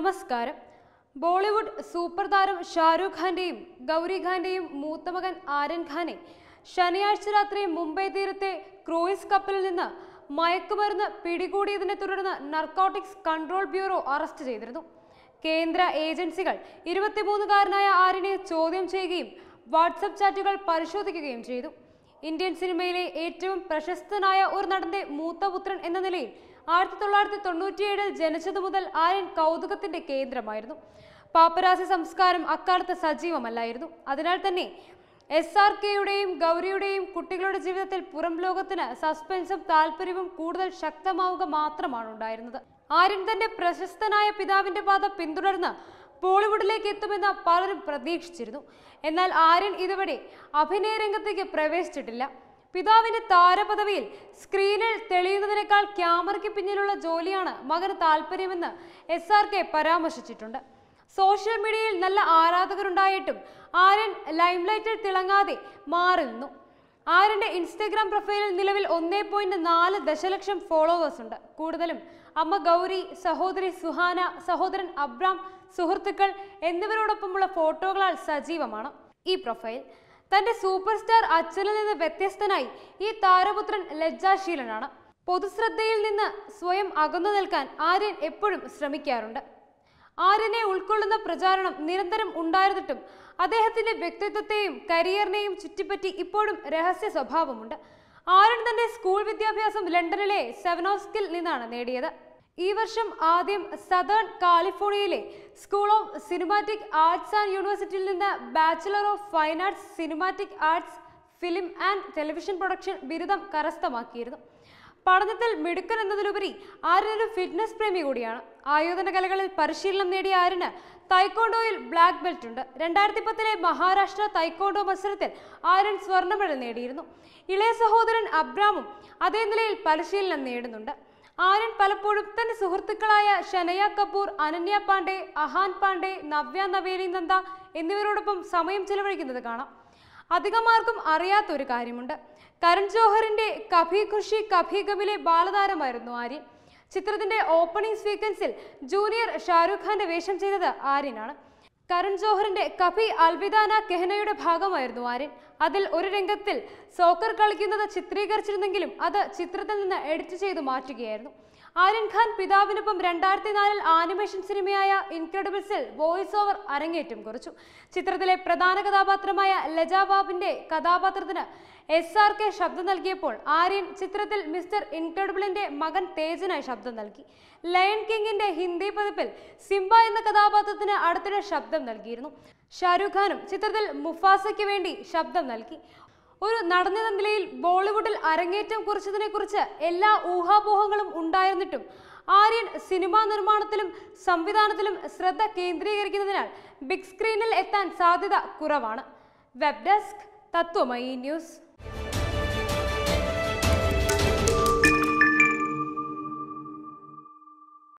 നമസ്കാരം ബോളിവുഡ് സൂപ്പർ താരം ഷാരൂഖ് ഖാന്റെയും ഗൗരി ഖാന്റെയും മൂത്തമകൻ ആര്യൻ ഖാനെ ശനിയാഴ്ച രാത്രി മുംബൈ തീരത്തെ ക്രൂയിസ് കപ്പലിൽ നിന്ന് മയക്കുമരുന്ന് പിടികൂടിയതിനെ തുടർന്ന് നർക്കോട്ടിക്സ് കൺട്രോൾ ബ്യൂറോ അറസ്റ്റ് ചെയ്തിരുന്നു കേന്ദ്ര ഏജൻസികൾ ഇരുപത്തിമൂന്നുകാരനായ ആര്യനെ ചോദ്യം ചെയ്യുകയും വാട്സപ്പ് ചാറ്റുകൾ പരിശോധിക്കുകയും ചെയ്തു ഇന്ത്യൻ സിനിമയിലെ ഏറ്റവും പ്രശസ്തനായ ഒരു നടന്റെ മൂത്തപുത്രൻ എന്ന നിലയിൽ ആയിരത്തി തൊള്ളായിരത്തി തൊണ്ണൂറ്റിയേഴിൽ ജനിച്ചതു മുതൽ ആര്യൻ കൗതുകത്തിന്റെ കേന്ദ്രമായിരുന്നു പാപ്പരാസി സംസ്കാരം അക്കാലത്ത് സജീവമല്ലായിരുന്നു അതിനാൽ തന്നെ എസ് ആർ കെയുടെയും ഗൗരിയുടെയും കുട്ടികളുടെ ജീവിതത്തിൽ പുറം ലോകത്തിന് സസ്പെൻസും താല്പര്യവും കൂടുതൽ ശക്തമാവുക മാത്രമാണ് ഉണ്ടായിരുന്നത് ആര്യൻ തന്റെ പ്രശസ്തനായ പിതാവിന്റെ പാത പിന്തുടർന്ന് ബോളിവുഡിലേക്ക് എത്തുമെന്ന് പലരും പ്രതീക്ഷിച്ചിരുന്നു എന്നാൽ ആര്യൻ ഇതുവരെ അഭിനയ രംഗത്തേക്ക് പ്രവേശിച്ചിട്ടില്ല പിതാവിന്റെ താരപദവിയിൽ സ്ക്രീനിൽ തെളിയുന്നതിനേക്കാൾ ക്യാമറയ്ക്ക് പിന്നിലുള്ള ജോലിയാണ് മകന് താല്പര്യമെന്ന് എസ് ആർ കെ പരാമർശിച്ചിട്ടുണ്ട് സോഷ്യൽ മീഡിയയിൽ നല്ല ആരാധകരുണ്ടായിട്ടും ആര്യൻ ലൈംലൈറ്റിൽ തിളങ്ങാതെ മാറി നിന്നു ആര്യന്റെ ഇൻസ്റ്റഗ്രാം പ്രൊഫൈലിൽ നിലവിൽ ഒന്നേ പോയിന്റ് നാല് ദശലക്ഷം ഫോളോവേഴ്സ് ഉണ്ട് കൂടുതലും അമ്മ ഗൗരി സഹോദരി സുഹാന സഹോദരൻ അബ്രാം സുഹൃത്തുക്കൾ എന്നിവരോടൊപ്പമുള്ള ഫോട്ടോകളാൽ സജീവമാണ് ഈ പ്രൊഫൈൽ തന്റെ സൂപ്പർ സ്റ്റാർ അച്ഛനിൽ നിന്ന് വ്യത്യസ്തനായി ഈ താരപുത്രൻ ലജ്ജാശീലനാണ് പൊതുശ്രദ്ധയിൽ നിന്ന് സ്വയം അകന്നു നിൽക്കാൻ ആര്യൻ എപ്പോഴും ശ്രമിക്കാറുണ്ട് ആര്യനെ ഉൾക്കൊള്ളുന്ന പ്രചാരണം നിരന്തരം ഉണ്ടായിരുന്നിട്ടും അദ്ദേഹത്തിന്റെ വ്യക്തിത്വത്തെയും കരിയറിനെയും ചുറ്റിപ്പറ്റി ഇപ്പോഴും രഹസ്യ സ്വഭാവമുണ്ട് ആര്യൻ തന്റെ സ്കൂൾ വിദ്യാഭ്യാസം ലണ്ടനിലെ സെവനോസ്കിൽ നിന്നാണ് നേടിയത് ഈ വർഷം ആദ്യം സദേൺ കാലിഫോർണിയയിലെ school of cinematic arts and യൂണിവേഴ്സിറ്റിയിൽ നിന്ന് bachelor of fine arts cinematic arts film and television production ബിരുദം കരസ്ഥമാക്കിയിരുന്നു പഠനത്തിൽ മിടുക്കൻ എന്നതിലുപരി ആര്യൻ ഒരു ഫിറ്റ്നസ് പ്രേമി കൂടിയാണ് ആയോധന കലകളിൽ പരിശീലനം നേടിയ ആര്യന് തൈക്കോണ്ടോയിൽ ബ്ലാക്ക് ബെൽറ്റ് ഉണ്ട് രണ്ടായിരത്തി പത്തിലെ മഹാരാഷ്ട്ര തൈക്കോണ്ടോ മത്സരത്തിൽ ആര്യൻ സ്വർണ്ണ മെഡൽ നേടിയിരുന്നു ഇളയ സഹോദരൻ അബ്രാമും അതേ നിലയിൽ പരിശീലനം നേടുന്നുണ്ട് ആര്യൻ പലപ്പോഴും തന്റെ സുഹൃത്തുക്കളായ ഷനയ കപൂർ അനന്യ പാണ്ഡെ അഹാൻ പാണ്ഡെ നവ്യ നവേലി നന്ദ എന്നിവരോടൊപ്പം സമയം ചെലവഴിക്കുന്നത് കാണാം അധികമാർക്കും അറിയാത്ത ഒരു കാര്യമുണ്ട് കരൺ ജോഹറിന്റെ കഭി ഖുഷി കഭി ഗമിലെ ബാലതാരമായിരുന്നു ആര്യൻ ചിത്രത്തിന്റെ ഓപ്പണിംഗ് സീക്വൻസിൽ ജൂനിയർ ഷാരൂഖ് ഖാന്റെ വേഷം ചെയ്തത് ആര്യനാണ് കരൺ ജോഹറിന്റെ കഫി അൽവിദാന കെഹനയുടെ ഭാഗമായിരുന്നു ആര്യൻ അതിൽ ഒരു രംഗത്തിൽ സോക്കർ കളിക്കുന്നത് ചിത്രീകരിച്ചിരുന്നെങ്കിലും അത് ചിത്രത്തിൽ നിന്ന് എഡിറ്റ് ചെയ്തു മാറ്റുകയായിരുന്നു ആര്യൻ ഖാൻ പിതാവിനൊപ്പം രണ്ടായിരത്തി നാലിൽ ആനിമേഷൻ സിനിമയായ ഇൻക്രെഡിബിൾസിൽ വോയിസ് ഓവർ അരങ്ങേറ്റം കുറിച്ചു ചിത്രത്തിലെ പ്രധാന കഥാപാത്രമായ ലജാബാബിന്റെ കഥാപാത്രത്തിന് എസ് ആർ കെ ശബ്ദം നൽകിയപ്പോൾ ആര്യൻ ചിത്രത്തിൽ മിസ്റ്റർ ഇൻക്രെഡിബിളിന്റെ മകൻ തേജനായി ശബ്ദം നൽകി ലയൺ കിങ്ങിന്റെ ഹിന്ദി പതിപ്പിൽ സിംബ എന്ന കഥാപാത്രത്തിന് അടുത്തിടെ ശബ്ദം നൽകിയിരുന്നു ഷാരൂഖ് ഖാനും ചിത്രത്തിൽ മുഫാസയ്ക്ക് വേണ്ടി ശബ്ദം നൽകി ഒരു നടന്ന നിലയിൽ ബോളിവുഡിൽ അരങ്ങേറ്റം കുറിച്ചതിനെ കുറിച്ച് എല്ലാ ഊഹാപോഹങ്ങളും ഉണ്ടായിരുന്നിട്ടും ആര്യൻ സിനിമാ നിർമ്മാണത്തിലും സംവിധാനത്തിലും ശ്രദ്ധ കേന്ദ്രീകരിക്കുന്നതിനാൽ ബിഗ് സ്ക്രീനിൽ എത്താൻ സാധ്യത കുറവാണ് വെബ് ഡെസ്ക് തത്വമയി ന്യൂസ്